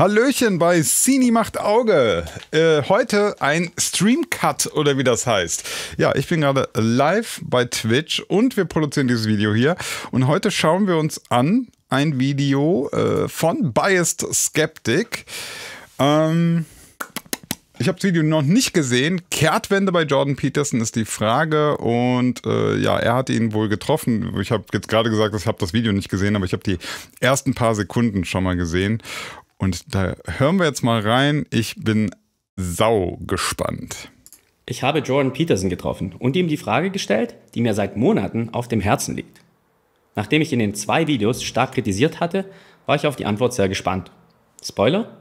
Hallöchen bei Sini macht Auge. Äh, heute ein Stream-Cut oder wie das heißt. Ja, ich bin gerade live bei Twitch und wir produzieren dieses Video hier. Und heute schauen wir uns an ein Video äh, von Biased Skeptic. Ähm, ich habe das Video noch nicht gesehen. Kehrtwende bei Jordan Peterson ist die Frage. Und äh, ja, er hat ihn wohl getroffen. Ich habe jetzt gerade gesagt, ich habe das Video nicht gesehen, aber ich habe die ersten paar Sekunden schon mal gesehen. Und da hören wir jetzt mal rein. Ich bin sau gespannt. Ich habe Jordan Peterson getroffen und ihm die Frage gestellt, die mir seit Monaten auf dem Herzen liegt. Nachdem ich in den zwei Videos stark kritisiert hatte, war ich auf die Antwort sehr gespannt. Spoiler?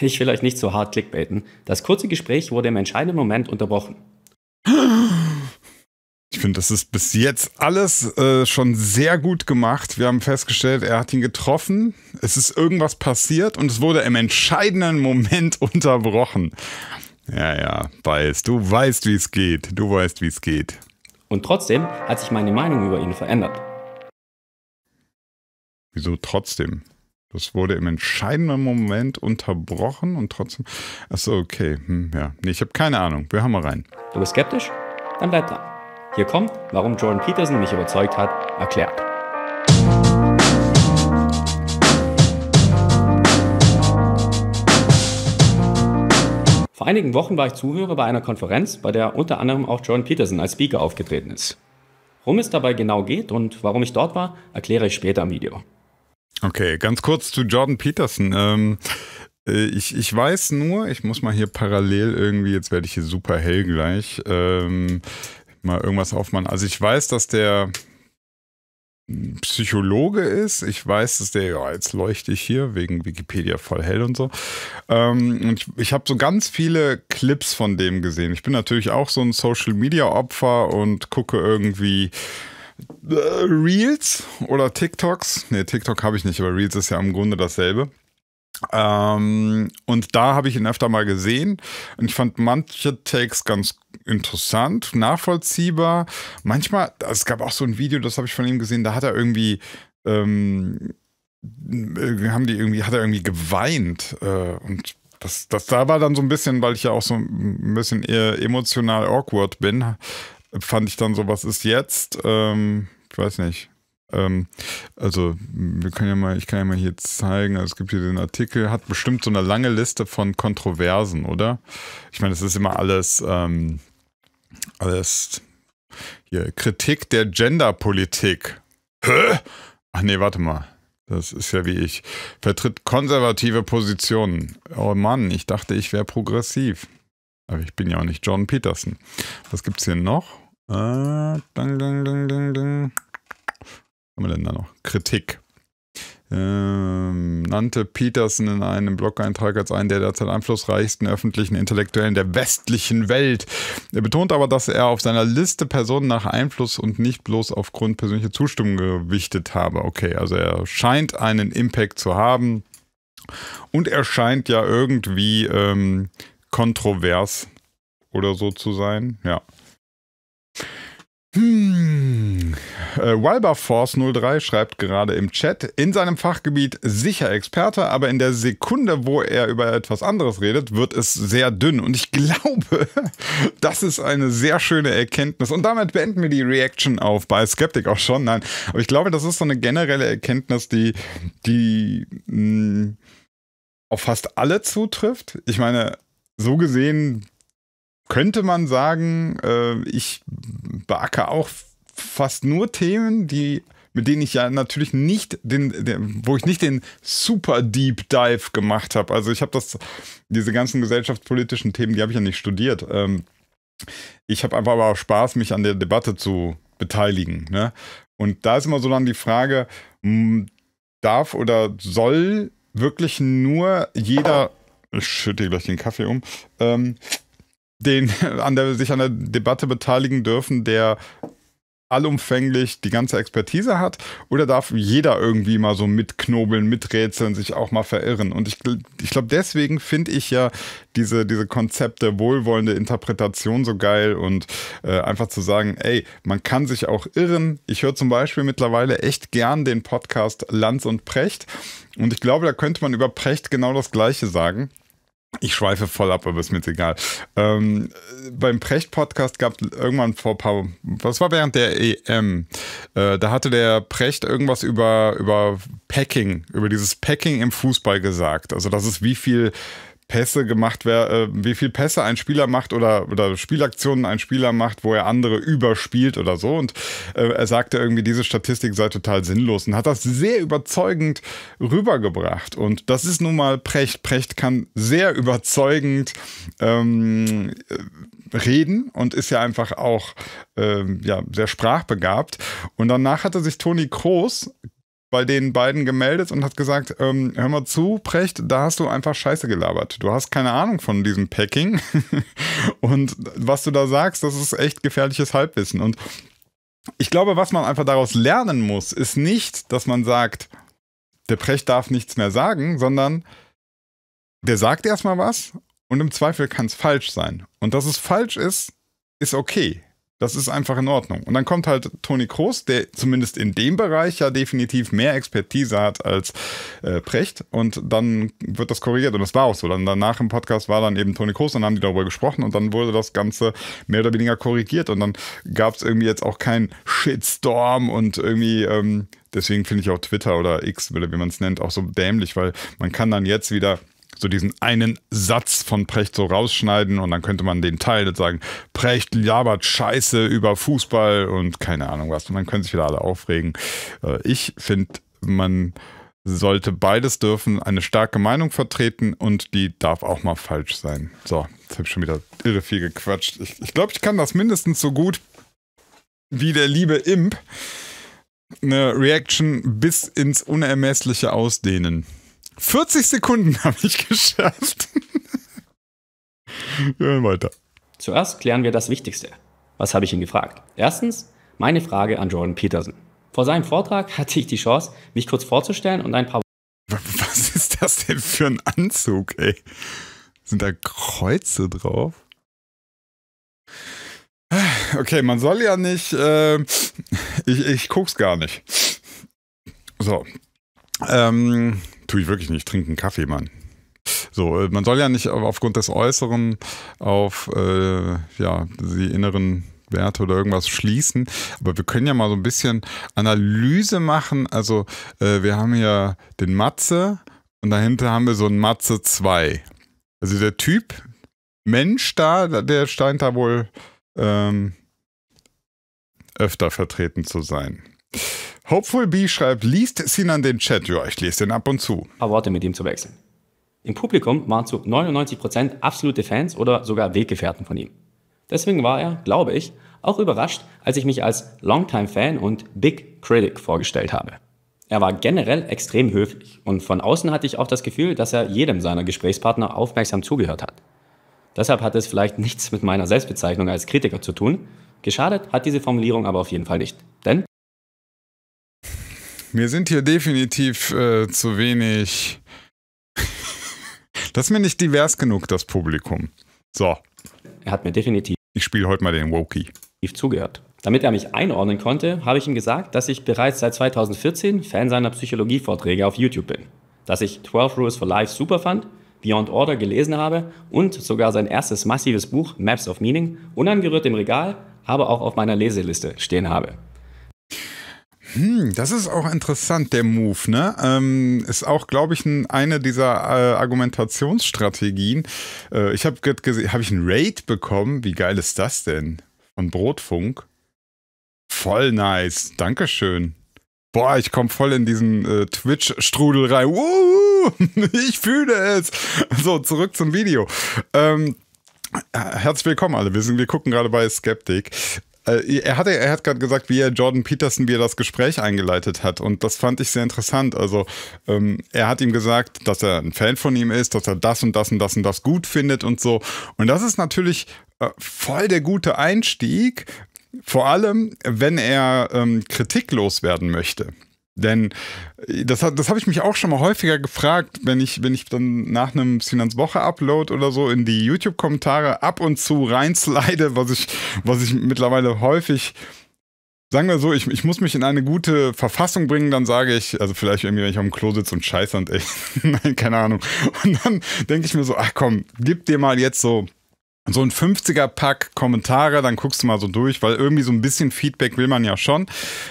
Ich will euch nicht so hart clickbaiten. Das kurze Gespräch wurde im entscheidenden Moment unterbrochen. Ich finde, das ist bis jetzt alles äh, schon sehr gut gemacht. Wir haben festgestellt, er hat ihn getroffen. Es ist irgendwas passiert und es wurde im entscheidenden Moment unterbrochen. Ja, ja, weißt, du weißt, wie es geht. Du weißt, wie es geht. Und trotzdem hat sich meine Meinung über ihn verändert. Wieso trotzdem? Das wurde im entscheidenden Moment unterbrochen und trotzdem. Achso, okay. Hm, ja. Nee, ich habe keine Ahnung. Wir haben mal rein. Du bist skeptisch? Dann bleib da. Hier kommt, warum Jordan Peterson mich überzeugt hat, erklärt. Vor einigen Wochen war ich Zuhörer bei einer Konferenz, bei der unter anderem auch Jordan Peterson als Speaker aufgetreten ist. Worum es dabei genau geht und warum ich dort war, erkläre ich später im Video. Okay, ganz kurz zu Jordan Peterson. Ähm, äh, ich, ich weiß nur, ich muss mal hier parallel irgendwie, jetzt werde ich hier super hell gleich. Ähm, mal irgendwas aufmachen. Also ich weiß, dass der Psychologe ist. Ich weiß, dass der, ja, jetzt leuchte ich hier wegen Wikipedia voll hell und so. Ähm, und ich, ich habe so ganz viele Clips von dem gesehen. Ich bin natürlich auch so ein Social Media Opfer und gucke irgendwie äh, Reels oder TikToks. Ne, TikTok habe ich nicht, aber Reels ist ja im Grunde dasselbe. Ähm, und da habe ich ihn öfter mal gesehen und ich fand manche Takes ganz interessant, nachvollziehbar. Manchmal, es gab auch so ein Video, das habe ich von ihm gesehen, da hat er irgendwie ähm, äh, haben die irgendwie, hat er irgendwie geweint äh, und das, das da war dann so ein bisschen, weil ich ja auch so ein bisschen eher emotional awkward bin, fand ich dann so, was ist jetzt? Ähm, ich weiß nicht. Ähm, also, wir können ja mal, ich kann ja mal hier zeigen, also es gibt hier den Artikel, hat bestimmt so eine lange Liste von Kontroversen, oder? Ich meine, es ist immer alles, ähm, alles hier, Kritik der Genderpolitik. Hä? Ach nee, warte mal. Das ist ja wie ich. Vertritt konservative Positionen. Oh Mann, ich dachte, ich wäre progressiv. Aber ich bin ja auch nicht John Peterson. Was gibt's hier noch? Äh, ding, ding, ding, ding, ding. Was haben wir denn da noch? Kritik. Ähm, nannte Peterson in einem Blog-Eintrag als einen der derzeit einflussreichsten öffentlichen Intellektuellen der westlichen Welt. Er betont aber, dass er auf seiner Liste Personen nach Einfluss und nicht bloß aufgrund persönlicher Zustimmung gewichtet habe. Okay, also er scheint einen Impact zu haben und er scheint ja irgendwie ähm, kontrovers oder so zu sein. Ja. Hm. Äh, Wilberforce03 schreibt gerade im Chat, in seinem Fachgebiet sicher Experte, aber in der Sekunde, wo er über etwas anderes redet, wird es sehr dünn. Und ich glaube, das ist eine sehr schöne Erkenntnis. Und damit beenden wir die Reaction auf bei Skeptic auch schon. Nein, aber ich glaube, das ist so eine generelle Erkenntnis, die, die mh, hm, auf fast alle zutrifft. Ich meine, so gesehen könnte man sagen, äh, ich beacke auch fast nur Themen, die mit denen ich ja natürlich nicht den, den, wo ich nicht den super Deep Dive gemacht habe. Also ich habe das, diese ganzen gesellschaftspolitischen Themen, die habe ich ja nicht studiert. Ähm, ich habe einfach aber auch Spaß, mich an der Debatte zu beteiligen. Ne? Und da ist immer so dann die Frage, darf oder soll wirklich nur jeder, ich schütte gleich den Kaffee um, ähm, den, an der, sich an der Debatte beteiligen dürfen, der allumfänglich die ganze Expertise hat oder darf jeder irgendwie mal so mitknobeln, miträtseln, sich auch mal verirren? Und ich, ich glaube, deswegen finde ich ja diese, diese Konzepte, wohlwollende Interpretation so geil und äh, einfach zu sagen, ey, man kann sich auch irren. Ich höre zum Beispiel mittlerweile echt gern den Podcast Lanz und Precht und ich glaube, da könnte man über Precht genau das Gleiche sagen. Ich schweife voll ab, aber ist mir jetzt egal. Ähm, beim Precht-Podcast gab irgendwann vor ein paar, was war während der EM? Äh, da hatte der Precht irgendwas über, über Packing, über dieses Packing im Fußball gesagt. Also, das ist wie viel Pässe gemacht werden, äh, wie viel Pässe ein Spieler macht oder, oder Spielaktionen ein Spieler macht, wo er andere überspielt oder so. Und äh, er sagte irgendwie, diese Statistik sei total sinnlos und hat das sehr überzeugend rübergebracht. Und das ist nun mal Precht. Precht kann sehr überzeugend ähm, äh, reden und ist ja einfach auch ähm, ja, sehr sprachbegabt. Und danach hatte sich Toni Kroos bei den beiden gemeldet und hat gesagt, ähm, hör mal zu, Precht, da hast du einfach Scheiße gelabert. Du hast keine Ahnung von diesem Packing und was du da sagst, das ist echt gefährliches Halbwissen. Und ich glaube, was man einfach daraus lernen muss, ist nicht, dass man sagt, der Precht darf nichts mehr sagen, sondern der sagt erstmal was und im Zweifel kann es falsch sein. Und dass es falsch ist, ist okay. Das ist einfach in Ordnung. Und dann kommt halt Toni Kroos, der zumindest in dem Bereich ja definitiv mehr Expertise hat als äh, Precht. Und dann wird das korrigiert. Und das war auch so. Dann danach im Podcast war dann eben Toni Kroos, dann haben die darüber gesprochen und dann wurde das Ganze mehr oder weniger korrigiert. Und dann gab es irgendwie jetzt auch keinen Shitstorm und irgendwie ähm, deswegen finde ich auch Twitter oder X, wie man es nennt, auch so dämlich, weil man kann dann jetzt wieder so diesen einen Satz von Precht so rausschneiden und dann könnte man den Teil sagen, Precht labert Scheiße über Fußball und keine Ahnung was. Und dann können sich wieder alle aufregen. Äh, ich finde, man sollte beides dürfen, eine starke Meinung vertreten und die darf auch mal falsch sein. So, jetzt habe ich schon wieder irre viel gequatscht. Ich, ich glaube, ich kann das mindestens so gut wie der liebe Imp eine Reaction bis ins Unermessliche ausdehnen. 40 Sekunden habe ich geschafft. Wir hören weiter. Zuerst klären wir das Wichtigste. Was habe ich ihn gefragt? Erstens, meine Frage an Jordan Peterson. Vor seinem Vortrag hatte ich die Chance, mich kurz vorzustellen und ein paar. Was ist das denn für ein Anzug, ey? Sind da Kreuze drauf? Okay, man soll ja nicht. Äh, ich, ich guck's gar nicht. So. Ähm, Tue ich wirklich nicht. trinken Kaffee, Mann. So, äh, man soll ja nicht aufgrund des Äußeren auf äh, ja, die inneren Werte oder irgendwas schließen. Aber wir können ja mal so ein bisschen Analyse machen. Also, äh, wir haben hier den Matze und dahinter haben wir so einen Matze 2. Also, der Typ, Mensch da, der scheint da wohl ähm, öfter vertreten zu sein. Hopeful B schreibt, liest Sinan den Chat? Ja, ich lese den ab und zu. Ein paar Worte mit ihm zu wechseln. Im Publikum waren zu 99% absolute Fans oder sogar Weggefährten von ihm. Deswegen war er, glaube ich, auch überrascht, als ich mich als Longtime-Fan und Big Critic vorgestellt habe. Er war generell extrem höflich und von außen hatte ich auch das Gefühl, dass er jedem seiner Gesprächspartner aufmerksam zugehört hat. Deshalb hat es vielleicht nichts mit meiner Selbstbezeichnung als Kritiker zu tun. Geschadet hat diese Formulierung aber auf jeden Fall nicht. Denn mir sind hier definitiv äh, zu wenig. das ist mir nicht divers genug, das Publikum. So. Er hat mir definitiv. Ich spiele heute mal den Wokey. Zugehört. Damit er mich einordnen konnte, habe ich ihm gesagt, dass ich bereits seit 2014 Fan seiner Psychologie-Vorträge auf YouTube bin, dass ich 12 Rules for Life super fand, Beyond Order gelesen habe und sogar sein erstes massives Buch Maps of Meaning unangerührt im Regal, aber auch auf meiner Leseliste stehen habe. Hm, das ist auch interessant, der Move, ne? Ähm, ist auch, glaube ich, eine dieser äh, Argumentationsstrategien. Äh, ich habe gerade gesehen, habe ich einen Raid bekommen? Wie geil ist das denn? Von Brotfunk. Voll nice. Dankeschön. Boah, ich komme voll in diesen äh, Twitch-Strudel rein. Uh, ich fühle es. So, zurück zum Video. Ähm, äh, Herzlich willkommen alle. Wir, sind, wir gucken gerade bei Skeptik. Äh, er hat, er hat gerade gesagt, wie er Jordan Peterson, wie er das Gespräch eingeleitet hat. Und das fand ich sehr interessant. Also ähm, er hat ihm gesagt, dass er ein Fan von ihm ist, dass er das und das und das und das gut findet und so. Und das ist natürlich äh, voll der gute Einstieg, vor allem wenn er ähm, kritiklos werden möchte. Denn äh, das, das habe ich mich auch schon mal häufiger gefragt, wenn ich, wenn ich dann nach einem Finanzwoche-Upload oder so in die YouTube-Kommentare ab und zu reinslide, was ich, was ich mittlerweile häufig Sagen wir so, ich, ich muss mich in eine gute Verfassung bringen, dann sage ich, also vielleicht irgendwie, wenn ich am Klo sitze und scheiße und echt, nein, keine Ahnung. Und dann denke ich mir so, ach komm, gib dir mal jetzt so so ein 50er-Pack Kommentare, dann guckst du mal so durch, weil irgendwie so ein bisschen Feedback will man ja schon.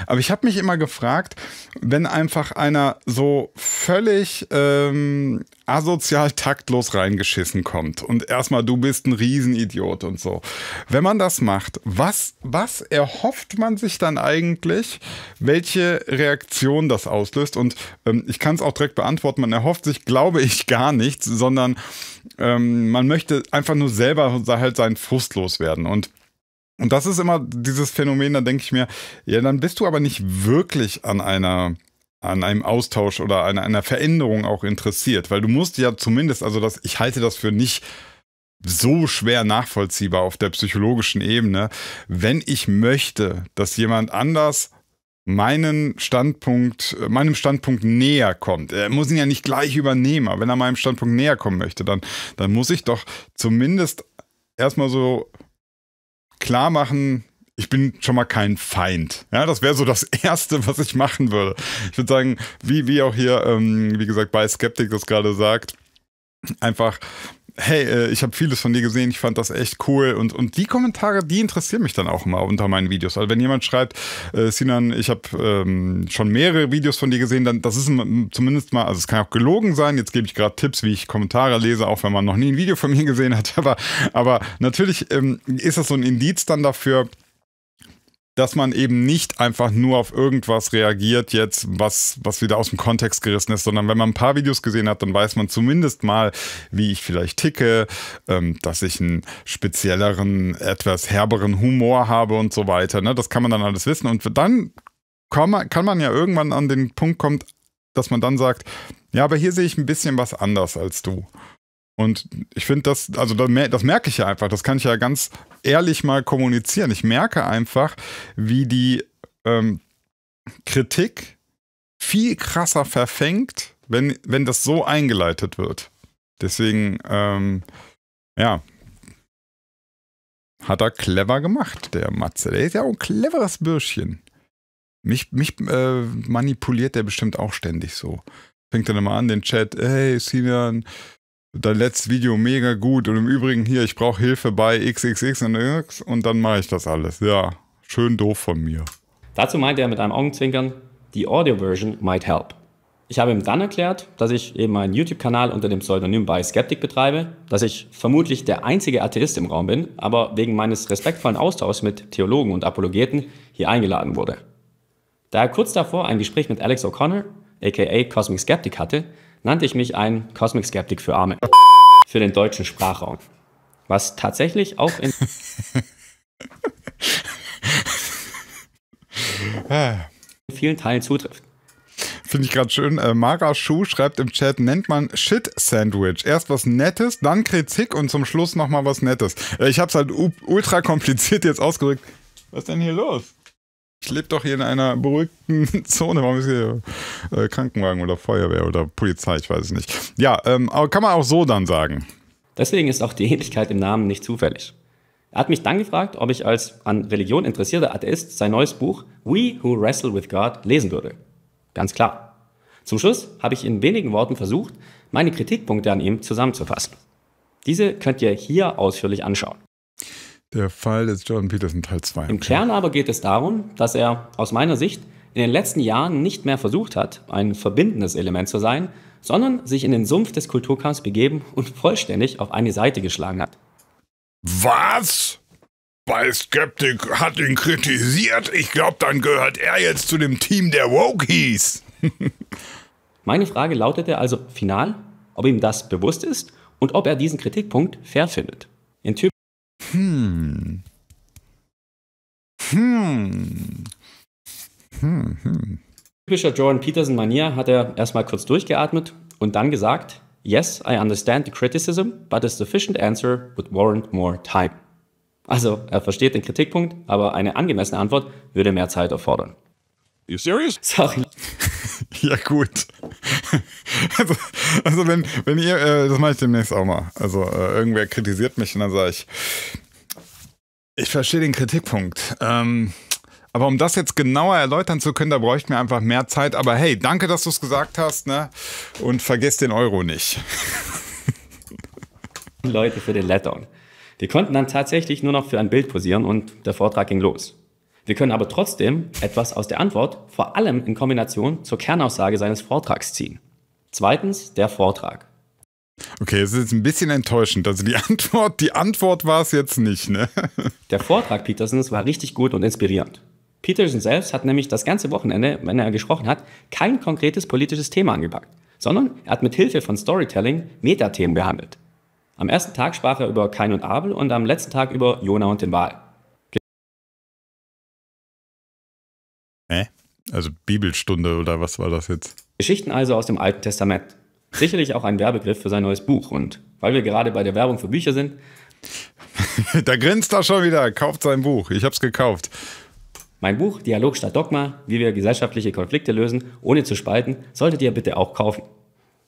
Aber ich habe mich immer gefragt, wenn einfach einer so völlig ähm, asozial taktlos reingeschissen kommt und erstmal du bist ein Riesenidiot und so. Wenn man das macht, was, was erhofft man sich dann eigentlich, welche Reaktion das auslöst? Und ähm, ich kann es auch direkt beantworten, man erhofft sich, glaube ich, gar nichts, sondern ähm, man möchte einfach nur selber halt seinen Frust loswerden und und das ist immer dieses Phänomen, da denke ich mir, ja, dann bist du aber nicht wirklich an einer an einem Austausch oder an einer Veränderung auch interessiert, weil du musst ja zumindest, also das, ich halte das für nicht so schwer nachvollziehbar auf der psychologischen Ebene, wenn ich möchte, dass jemand anders meinen Standpunkt, meinem Standpunkt näher kommt. Er muss ihn ja nicht gleich übernehmen, aber wenn er meinem Standpunkt näher kommen möchte, dann, dann muss ich doch zumindest erstmal so klar machen, ich bin schon mal kein Feind. Ja, das wäre so das Erste, was ich machen würde. Ich würde sagen, wie, wie auch hier, ähm, wie gesagt, bei Skeptic das gerade sagt, einfach hey, äh, ich habe vieles von dir gesehen, ich fand das echt cool. Und, und die Kommentare, die interessieren mich dann auch immer unter meinen Videos. Also wenn jemand schreibt, äh, Sinan, ich habe ähm, schon mehrere Videos von dir gesehen, dann das ist zumindest mal, also es kann auch gelogen sein, jetzt gebe ich gerade Tipps, wie ich Kommentare lese, auch wenn man noch nie ein Video von mir gesehen hat. Aber, aber natürlich ähm, ist das so ein Indiz dann dafür, dass man eben nicht einfach nur auf irgendwas reagiert jetzt, was, was wieder aus dem Kontext gerissen ist, sondern wenn man ein paar Videos gesehen hat, dann weiß man zumindest mal, wie ich vielleicht ticke, ähm, dass ich einen spezielleren, etwas herberen Humor habe und so weiter. Ne? Das kann man dann alles wissen und dann kann man, kann man ja irgendwann an den Punkt kommen, dass man dann sagt, ja, aber hier sehe ich ein bisschen was anders als du. Und ich finde das, also das merke ich ja einfach, das kann ich ja ganz ehrlich mal kommunizieren. Ich merke einfach, wie die ähm, Kritik viel krasser verfängt, wenn, wenn das so eingeleitet wird. Deswegen, ähm, ja, hat er clever gemacht, der Matze. Der ist ja auch ein cleveres Bürschchen. Mich, mich äh, manipuliert der bestimmt auch ständig so. Fängt dann immer an, den Chat, hey, Sinan, dein letztes Video mega gut und im Übrigen hier, ich brauche Hilfe bei XXX und X und dann mache ich das alles. Ja, schön doof von mir. Dazu meinte er mit einem Augenzwinkern, die Audio-Version might help. Ich habe ihm dann erklärt, dass ich eben meinen YouTube-Kanal unter dem Pseudonym bei Skeptic betreibe, dass ich vermutlich der einzige Atheist im Raum bin, aber wegen meines respektvollen Austauschs mit Theologen und Apologeten hier eingeladen wurde. Da er kurz davor ein Gespräch mit Alex O'Connor, aka Cosmic Skeptic, hatte, nannte ich mich ein Cosmic Skeptic für Arme. Für den deutschen Sprachraum. Was tatsächlich auch in. in vielen Teilen zutrifft. Finde ich gerade schön. Äh, Mara Schuh schreibt im Chat, nennt man Shit Sandwich. Erst was Nettes, dann Kritik und zum Schluss nochmal was Nettes. Äh, ich habe es halt ultra kompliziert jetzt ausgedrückt. Was ist denn hier los? Ich lebe doch hier in einer beruhigten Zone. Warum ist hier äh, Krankenwagen oder Feuerwehr oder Polizei? Ich weiß es nicht. Ja, ähm, aber kann man auch so dann sagen. Deswegen ist auch die Ähnlichkeit im Namen nicht zufällig. Er hat mich dann gefragt, ob ich als an Religion interessierter Atheist sein neues Buch We Who Wrestle with God lesen würde. Ganz klar. Zum Schluss habe ich in wenigen Worten versucht, meine Kritikpunkte an ihm zusammenzufassen. Diese könnt ihr hier ausführlich anschauen. Der Fall des Jordan Peterson Teil 2. Im Kern aber geht es darum, dass er aus meiner Sicht in den letzten Jahren nicht mehr versucht hat, ein verbindendes Element zu sein, sondern sich in den Sumpf des Kulturkampfs begeben und vollständig auf eine Seite geschlagen hat. Was? Bei Skeptic hat ihn kritisiert. Ich glaube, dann gehört er jetzt zu dem Team der Wokies. Meine Frage lautete also final, ob ihm das bewusst ist und ob er diesen Kritikpunkt fair findet. In hm. Hm. Hm, Typischer Jordan Peterson-Manier hat er erstmal kurz durchgeatmet und dann gesagt, Yes, I understand the criticism, but a sufficient answer would warrant more time. Also, er versteht den Kritikpunkt, aber eine angemessene Antwort würde mehr Zeit erfordern. You serious? Sorry. ja, gut. Also, also wenn, wenn ihr, äh, das mache ich demnächst auch mal. Also, äh, irgendwer kritisiert mich und dann sage ich, ich verstehe den Kritikpunkt. Ähm, aber um das jetzt genauer erläutern zu können, da bräuchten wir einfach mehr Zeit. Aber hey, danke, dass du es gesagt hast. Ne? Und vergiss den Euro nicht. Leute für den Letdown. Wir konnten dann tatsächlich nur noch für ein Bild posieren und der Vortrag ging los. Wir können aber trotzdem etwas aus der Antwort, vor allem in Kombination zur Kernaussage seines Vortrags ziehen. Zweitens, der Vortrag. Okay, es ist jetzt ein bisschen enttäuschend. Also die Antwort, die Antwort war es jetzt nicht, ne? Der Vortrag Petersens war richtig gut und inspirierend. Peterson selbst hat nämlich das ganze Wochenende, wenn er gesprochen hat, kein konkretes politisches Thema angepackt, sondern er hat mit Hilfe von Storytelling Metathemen behandelt. Am ersten Tag sprach er über Kain und Abel und am letzten Tag über Jona und den Wal. Hä? Also Bibelstunde oder was war das jetzt? Geschichten also aus dem Alten Testament. Sicherlich auch ein Werbegriff für sein neues Buch. Und weil wir gerade bei der Werbung für Bücher sind. da grinst er schon wieder. Kauft sein Buch. Ich hab's gekauft. Mein Buch Dialog statt Dogma, wie wir gesellschaftliche Konflikte lösen, ohne zu spalten, solltet ihr bitte auch kaufen.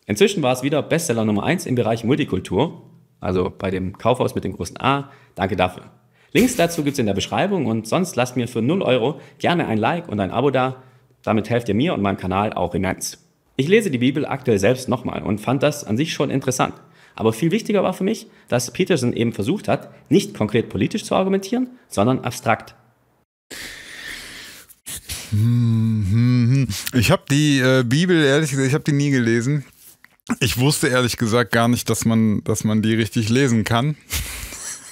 Inzwischen war es wieder Bestseller Nummer 1 im Bereich Multikultur, also bei dem Kaufhaus mit dem großen A. Danke dafür. Links dazu gibt's in der Beschreibung und sonst lasst mir für 0 Euro gerne ein Like und ein Abo da. Damit helft ihr mir und meinem Kanal auch immens. Ich lese die Bibel aktuell selbst nochmal und fand das an sich schon interessant. Aber viel wichtiger war für mich, dass Peterson eben versucht hat, nicht konkret politisch zu argumentieren, sondern abstrakt. Ich habe die äh, Bibel, ehrlich gesagt, ich habe die nie gelesen. Ich wusste ehrlich gesagt gar nicht, dass man, dass man die richtig lesen kann.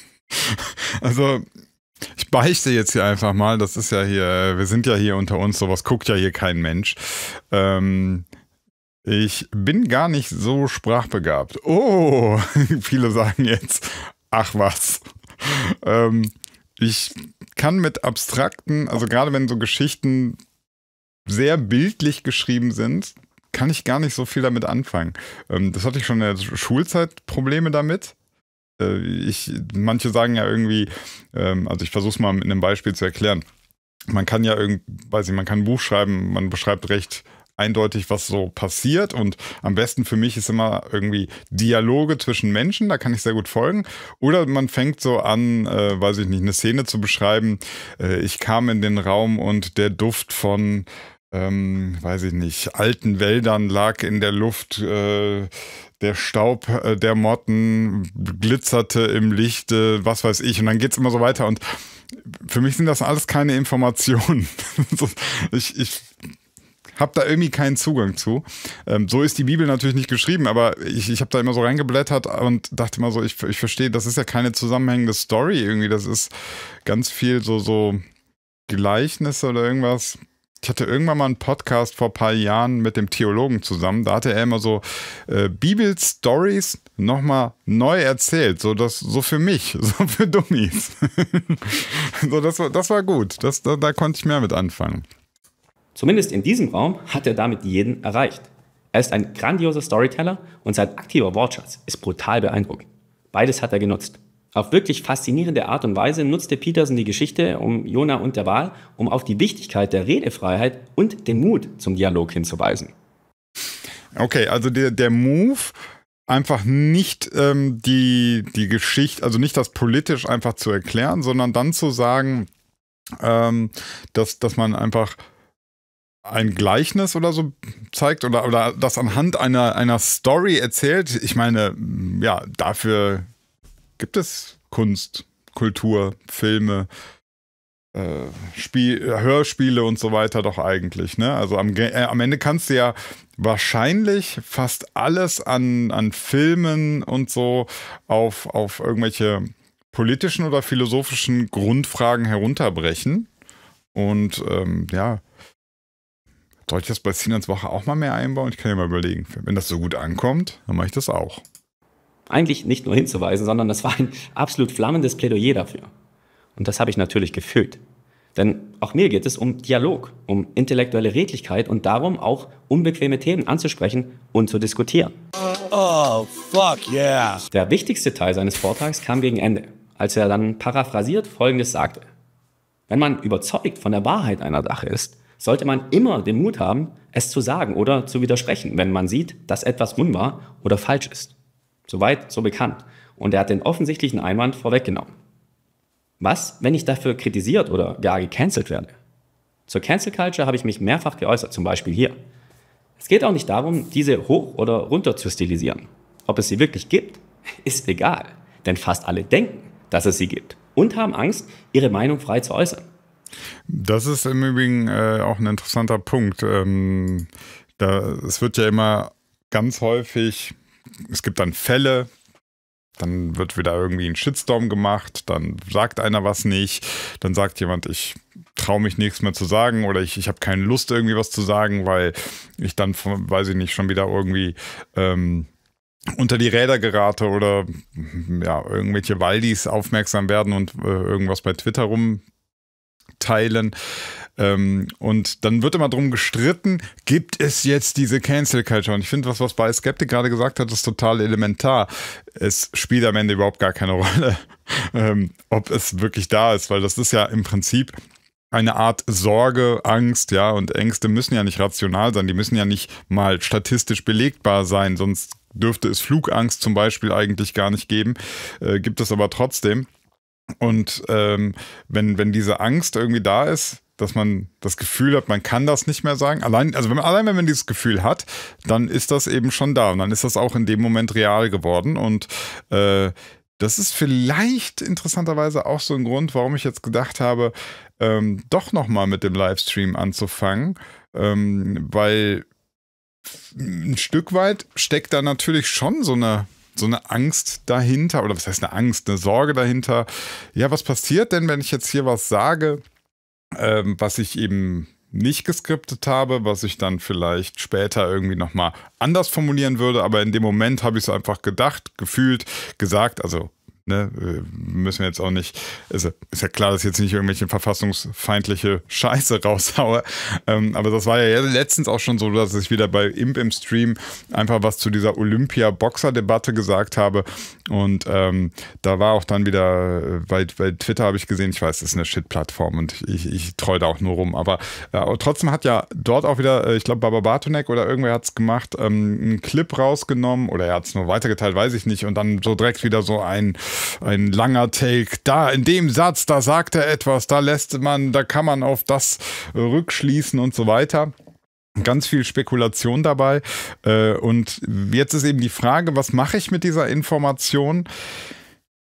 also, ich beichte jetzt hier einfach mal, das ist ja hier, äh, wir sind ja hier unter uns, sowas guckt ja hier kein Mensch. Ähm, ich bin gar nicht so sprachbegabt. Oh, viele sagen jetzt, ach was. Ähm, ich kann mit abstrakten, also gerade wenn so Geschichten sehr bildlich geschrieben sind, kann ich gar nicht so viel damit anfangen. Ähm, das hatte ich schon in der Schulzeit Probleme damit. Äh, ich, manche sagen ja irgendwie, ähm, also ich versuche es mal mit einem Beispiel zu erklären man kann ja irgendwie, weiß ich, man kann ein Buch schreiben, man beschreibt recht eindeutig, was so passiert. Und am besten für mich ist immer irgendwie Dialoge zwischen Menschen, da kann ich sehr gut folgen. Oder man fängt so an, äh, weiß ich nicht, eine Szene zu beschreiben. Äh, ich kam in den Raum und der Duft von ähm, weiß ich nicht, alten Wäldern lag in der Luft, äh, der Staub äh, der Motten glitzerte im Lichte, was weiß ich. Und dann geht es immer so weiter. Und für mich sind das alles keine Informationen. ich, ich habe da irgendwie keinen Zugang zu. Ähm, so ist die Bibel natürlich nicht geschrieben, aber ich, ich habe da immer so reingeblättert und dachte immer so, ich, ich verstehe, das ist ja keine zusammenhängende Story irgendwie. Das ist ganz viel so, so Gleichnisse oder irgendwas. Ich hatte irgendwann mal einen Podcast vor ein paar Jahren mit dem Theologen zusammen. Da hatte er immer so äh, Bibelstories nochmal neu erzählt. So, das, so für mich, so für Dummies. so, das, war, das war gut. Das, da, da konnte ich mehr mit anfangen. Zumindest in diesem Raum hat er damit jeden erreicht. Er ist ein grandioser Storyteller und sein aktiver Wortschatz ist brutal beeindruckend. Beides hat er genutzt. Auf wirklich faszinierende Art und Weise nutzte Peterson die Geschichte um Jona und der Wahl, um auf die Wichtigkeit der Redefreiheit und den Mut zum Dialog hinzuweisen. Okay, also der, der Move, einfach nicht ähm, die, die Geschichte, also nicht das politisch einfach zu erklären, sondern dann zu sagen, ähm, dass, dass man einfach ein Gleichnis oder so zeigt oder, oder das anhand einer, einer Story erzählt. Ich meine, ja, dafür gibt es Kunst, Kultur, Filme, äh, Spiel, Hörspiele und so weiter doch eigentlich. Ne? Also am, äh, am Ende kannst du ja wahrscheinlich fast alles an, an Filmen und so auf, auf irgendwelche politischen oder philosophischen Grundfragen herunterbrechen. Und ähm, ja, soll ich das bei Sinans Woche auch mal mehr einbauen? Ich kann ja mal überlegen. Wenn das so gut ankommt, dann mache ich das auch. Eigentlich nicht nur hinzuweisen, sondern das war ein absolut flammendes Plädoyer dafür. Und das habe ich natürlich gefühlt. Denn auch mir geht es um Dialog, um intellektuelle Redlichkeit und darum auch unbequeme Themen anzusprechen und zu diskutieren. Oh, fuck yeah! Der wichtigste Teil seines Vortrags kam gegen Ende, als er dann paraphrasiert Folgendes sagte. Wenn man überzeugt von der Wahrheit einer Sache ist, sollte man immer den Mut haben, es zu sagen oder zu widersprechen, wenn man sieht, dass etwas unwahr oder falsch ist. Soweit, so bekannt. Und er hat den offensichtlichen Einwand vorweggenommen. Was, wenn ich dafür kritisiert oder gar gecancelt werde? Zur Cancel Culture habe ich mich mehrfach geäußert, zum Beispiel hier. Es geht auch nicht darum, diese hoch oder runter zu stilisieren. Ob es sie wirklich gibt, ist egal, denn fast alle denken, dass es sie gibt und haben Angst, ihre Meinung frei zu äußern. Das ist im Übrigen äh, auch ein interessanter Punkt. Ähm, da, es wird ja immer ganz häufig, es gibt dann Fälle, dann wird wieder irgendwie ein Shitstorm gemacht, dann sagt einer was nicht, dann sagt jemand, ich traue mich nichts mehr zu sagen oder ich, ich habe keine Lust irgendwie was zu sagen, weil ich dann, weiß ich nicht, schon wieder irgendwie ähm, unter die Räder gerate oder ja, irgendwelche Waldis aufmerksam werden und äh, irgendwas bei Twitter rum teilen. Ähm, und dann wird immer drum gestritten, gibt es jetzt diese Cancel Culture? Und ich finde, was, was bei Skeptic gerade gesagt hat, ist total elementar. Es spielt am Ende überhaupt gar keine Rolle, ähm, ob es wirklich da ist, weil das ist ja im Prinzip eine Art Sorge, Angst, ja, und Ängste müssen ja nicht rational sein, die müssen ja nicht mal statistisch belegbar sein, sonst dürfte es Flugangst zum Beispiel eigentlich gar nicht geben, äh, gibt es aber trotzdem. Und ähm, wenn, wenn diese Angst irgendwie da ist, dass man das Gefühl hat, man kann das nicht mehr sagen. Allein, also wenn, allein wenn man dieses Gefühl hat, dann ist das eben schon da und dann ist das auch in dem Moment real geworden. Und äh, das ist vielleicht interessanterweise auch so ein Grund, warum ich jetzt gedacht habe, ähm, doch nochmal mit dem Livestream anzufangen, ähm, weil ein Stück weit steckt da natürlich schon so eine so eine Angst dahinter, oder was heißt eine Angst, eine Sorge dahinter. Ja, was passiert denn, wenn ich jetzt hier was sage, ähm, was ich eben nicht geskriptet habe, was ich dann vielleicht später irgendwie nochmal anders formulieren würde, aber in dem Moment habe ich es einfach gedacht, gefühlt, gesagt, also ne, äh, müssen wir jetzt auch nicht, ist, also ist, ja klar, dass ich jetzt nicht irgendwelche verfassungsfeindliche Scheiße raushaue, ähm, aber das war ja letztens auch schon so, dass ich wieder bei Imp im Stream einfach was zu dieser Olympia-Boxer-Debatte gesagt habe und ähm, da war auch dann wieder, weil, äh, bei Twitter habe ich gesehen, ich weiß, das ist eine Shit-Plattform und ich, ich treue da auch nur rum, aber äh, trotzdem hat ja dort auch wieder, äh, ich glaube, Baba Bartonek oder irgendwer hat es gemacht, ähm, einen Clip rausgenommen oder er hat es nur weitergeteilt, weiß ich nicht, und dann so direkt wieder so ein ein langer Take. Da, in dem Satz, da sagt er etwas, da lässt man, da kann man auf das rückschließen und so weiter ganz viel Spekulation dabei. Äh, und jetzt ist eben die Frage, was mache ich mit dieser Information?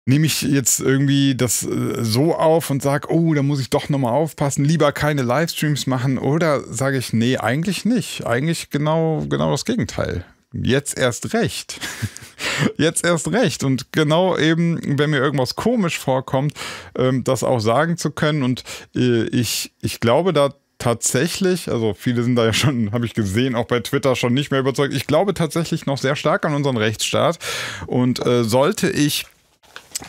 Nehme ich jetzt irgendwie das äh, so auf und sage, oh, da muss ich doch nochmal aufpassen, lieber keine Livestreams machen oder sage ich, nee, eigentlich nicht. Eigentlich genau, genau das Gegenteil jetzt erst recht. Jetzt erst recht. Und genau eben, wenn mir irgendwas komisch vorkommt, ähm, das auch sagen zu können. Und äh, ich, ich glaube da tatsächlich, also viele sind da ja schon, habe ich gesehen, auch bei Twitter schon nicht mehr überzeugt. Ich glaube tatsächlich noch sehr stark an unseren Rechtsstaat. Und äh, sollte ich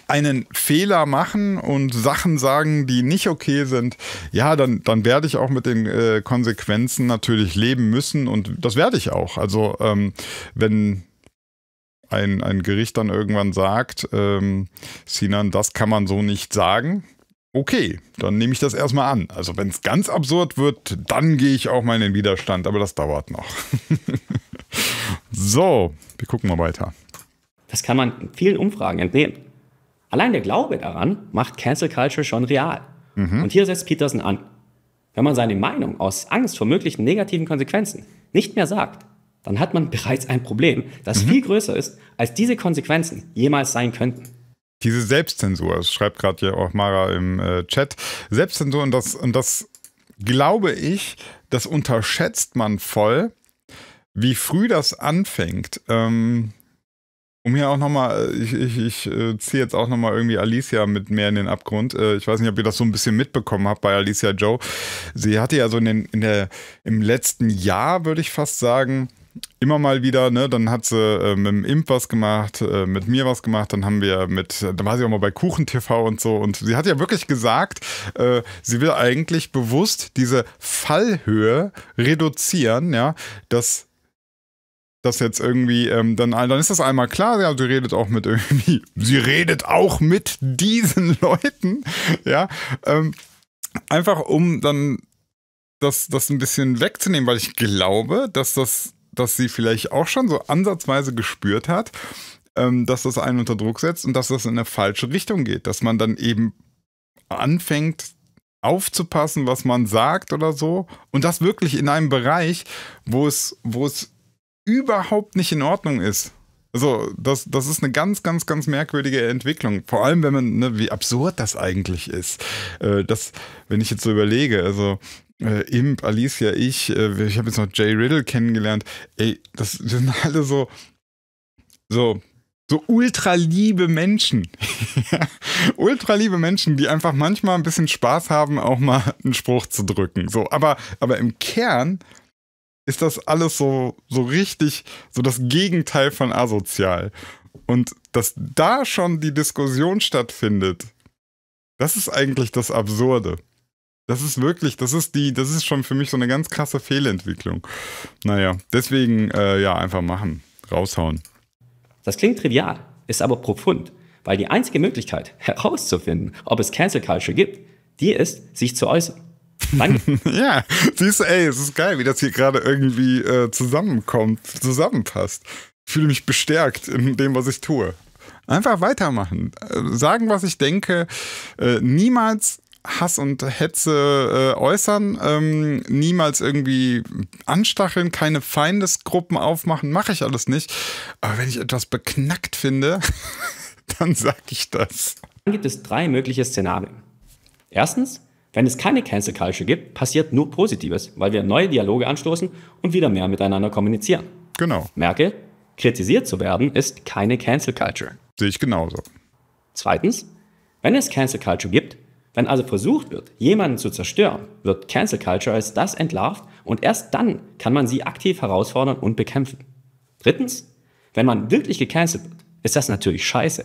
einen Fehler machen und Sachen sagen, die nicht okay sind, ja, dann, dann werde ich auch mit den äh, Konsequenzen natürlich leben müssen und das werde ich auch. Also ähm, wenn ein, ein Gericht dann irgendwann sagt, ähm, Sinan, das kann man so nicht sagen, okay, dann nehme ich das erstmal an. Also wenn es ganz absurd wird, dann gehe ich auch mal in den Widerstand, aber das dauert noch. so, wir gucken mal weiter. Das kann man vielen Umfragen entnehmen. Allein der Glaube daran macht Cancel Culture schon real. Mhm. Und hier setzt Peterson an. Wenn man seine Meinung aus Angst vor möglichen negativen Konsequenzen nicht mehr sagt, dann hat man bereits ein Problem, das mhm. viel größer ist, als diese Konsequenzen jemals sein könnten. Diese Selbstzensur, das schreibt gerade ja auch Mara im äh, Chat. Selbstzensur, und das, und das glaube ich, das unterschätzt man voll, wie früh das anfängt. Ähm, um hier auch nochmal, äh, ich, ich, ich äh, ziehe jetzt auch nochmal irgendwie Alicia mit mehr in den Abgrund. Äh, ich weiß nicht, ob ihr das so ein bisschen mitbekommen habt bei Alicia Joe. Sie hatte ja so in, den, in der, im letzten Jahr, würde ich fast sagen, immer mal wieder, ne, dann hat sie äh, mit dem Imp was gemacht, äh, mit mir was gemacht, dann haben wir mit, da war sie auch mal bei Kuchen TV und so und sie hat ja wirklich gesagt, äh, sie will eigentlich bewusst diese Fallhöhe reduzieren, ja, dass das jetzt irgendwie, ähm, dann, dann ist das einmal klar, ja, sie redet auch mit irgendwie, sie redet auch mit diesen Leuten, ja, ähm, einfach um dann das, das ein bisschen wegzunehmen, weil ich glaube, dass das, dass sie vielleicht auch schon so ansatzweise gespürt hat, ähm, dass das einen unter Druck setzt und dass das in eine falsche Richtung geht, dass man dann eben anfängt aufzupassen, was man sagt oder so und das wirklich in einem Bereich, wo es, wo es überhaupt nicht in Ordnung ist. Also, das, das ist eine ganz, ganz, ganz merkwürdige Entwicklung. Vor allem, wenn man, ne, wie absurd das eigentlich ist. Äh, das, wenn ich jetzt so überlege, also äh, Imp, Alicia, ich, äh, ich habe jetzt noch Jay Riddle kennengelernt. Ey, das, das sind alle so, so, so ultra Menschen. ultraliebe Menschen, die einfach manchmal ein bisschen Spaß haben, auch mal einen Spruch zu drücken. So, aber, aber im Kern ist das alles so, so richtig, so das Gegenteil von asozial. Und dass da schon die Diskussion stattfindet, das ist eigentlich das Absurde. Das ist wirklich, das ist die, das ist schon für mich so eine ganz krasse Fehlentwicklung. Naja, deswegen äh, ja, einfach machen, raushauen. Das klingt trivial, ist aber profund, weil die einzige Möglichkeit herauszufinden, ob es Cancel Culture gibt, die ist, sich zu äußern. Danke. ja, siehst du, ey, es ist geil, wie das hier gerade irgendwie äh, zusammenkommt, zusammenpasst. Ich fühle mich bestärkt in dem, was ich tue. Einfach weitermachen, äh, sagen, was ich denke, äh, niemals Hass und Hetze äh, äußern, ähm, niemals irgendwie anstacheln, keine Feindesgruppen aufmachen, mache ich alles nicht. Aber wenn ich etwas beknackt finde, dann sage ich das. Dann gibt es drei mögliche Szenarien. Erstens, wenn es keine Cancel Culture gibt, passiert nur Positives, weil wir neue Dialoge anstoßen und wieder mehr miteinander kommunizieren. Genau. Merke, kritisiert zu werden ist keine Cancel Culture. Sehe ich genauso. Zweitens, wenn es Cancel Culture gibt, wenn also versucht wird, jemanden zu zerstören, wird Cancel Culture als das entlarvt und erst dann kann man sie aktiv herausfordern und bekämpfen. Drittens, wenn man wirklich gecancelt wird, ist das natürlich scheiße.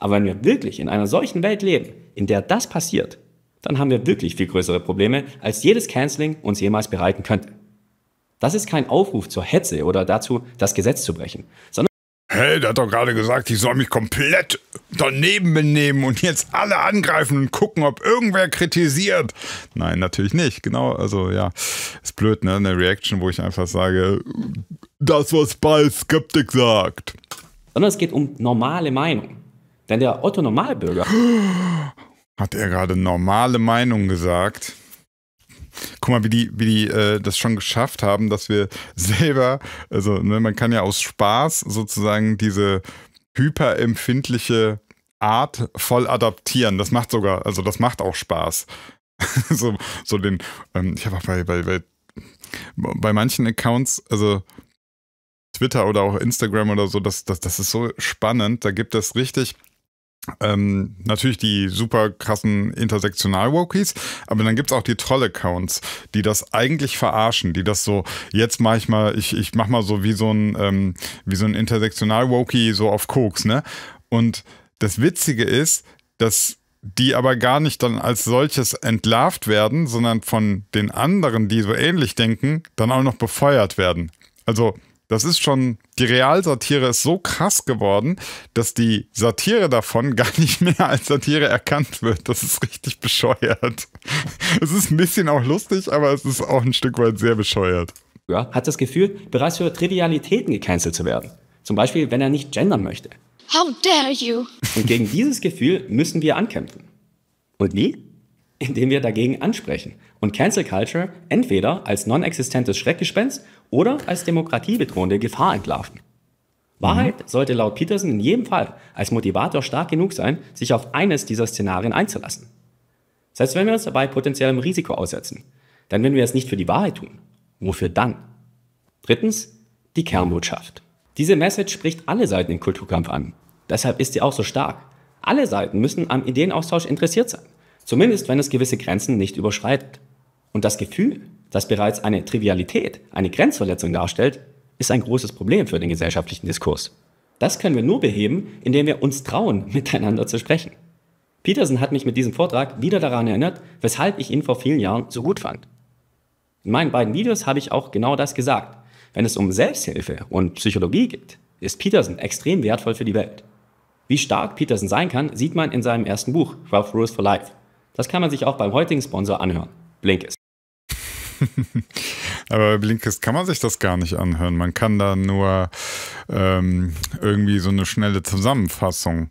Aber wenn wir wirklich in einer solchen Welt leben, in der das passiert, dann haben wir wirklich viel größere Probleme, als jedes Canceling uns jemals bereiten könnte. Das ist kein Aufruf zur Hetze oder dazu, das Gesetz zu brechen, sondern Hey, der hat doch gerade gesagt, ich soll mich komplett daneben benehmen und jetzt alle angreifen und gucken, ob irgendwer kritisiert. Nein, natürlich nicht. Genau, also ja, ist blöd, ne? Eine Reaction, wo ich einfach sage, das, was bei Skeptik sagt. Sondern es geht um normale Meinung. Denn der Otto Normalbürger Hat er gerade normale Meinung gesagt? Guck mal, wie die, wie die äh, das schon geschafft haben, dass wir selber, also ne, man kann ja aus Spaß sozusagen diese hyperempfindliche Art voll adaptieren. Das macht sogar, also das macht auch Spaß. so, so den, ähm, ich habe auch bei, bei, bei, bei manchen Accounts, also Twitter oder auch Instagram oder so, das, das, das ist so spannend. Da gibt es richtig ähm, natürlich die super krassen Intersektional-Wokies, aber dann gibt's auch die Troll-Accounts, die das eigentlich verarschen, die das so, jetzt mache ich mal, ich, ich mach mal so wie so ein, ähm, wie so ein Intersektional-Wokie so auf Koks, ne? Und das Witzige ist, dass die aber gar nicht dann als solches entlarvt werden, sondern von den anderen, die so ähnlich denken, dann auch noch befeuert werden. Also das ist schon, die Realsatire ist so krass geworden, dass die Satire davon gar nicht mehr als Satire erkannt wird. Das ist richtig bescheuert. Es ist ein bisschen auch lustig, aber es ist auch ein Stück weit sehr bescheuert. Ja, hat das Gefühl, bereits für Trivialitäten gecancelt zu werden. Zum Beispiel, wenn er nicht gendern möchte. How dare you? Und gegen dieses Gefühl müssen wir ankämpfen. Und wie? Indem wir dagegen ansprechen und Cancel Culture entweder als non-existentes Schreckgespenst oder als demokratiebedrohende Gefahr entlarven. Wahrheit mhm. sollte laut Peterson in jedem Fall als Motivator stark genug sein, sich auf eines dieser Szenarien einzulassen. Selbst wenn wir uns dabei potenziellem Risiko aussetzen, dann wenn wir es nicht für die Wahrheit tun, wofür dann? Drittens, die Kernbotschaft. Diese Message spricht alle Seiten im Kulturkampf an. Deshalb ist sie auch so stark. Alle Seiten müssen am Ideenaustausch interessiert sein. Zumindest wenn es gewisse Grenzen nicht überschreitet. Und das Gefühl, das bereits eine Trivialität, eine Grenzverletzung darstellt, ist ein großes Problem für den gesellschaftlichen Diskurs. Das können wir nur beheben, indem wir uns trauen, miteinander zu sprechen. Peterson hat mich mit diesem Vortrag wieder daran erinnert, weshalb ich ihn vor vielen Jahren so gut fand. In meinen beiden Videos habe ich auch genau das gesagt. Wenn es um Selbsthilfe und Psychologie geht, ist Peterson extrem wertvoll für die Welt. Wie stark Peterson sein kann, sieht man in seinem ersten Buch, Rough Rules for Life. Das kann man sich auch beim heutigen Sponsor anhören. Blinkist. Aber bei Blinkist kann man sich das gar nicht anhören. Man kann da nur ähm, irgendwie so eine schnelle Zusammenfassung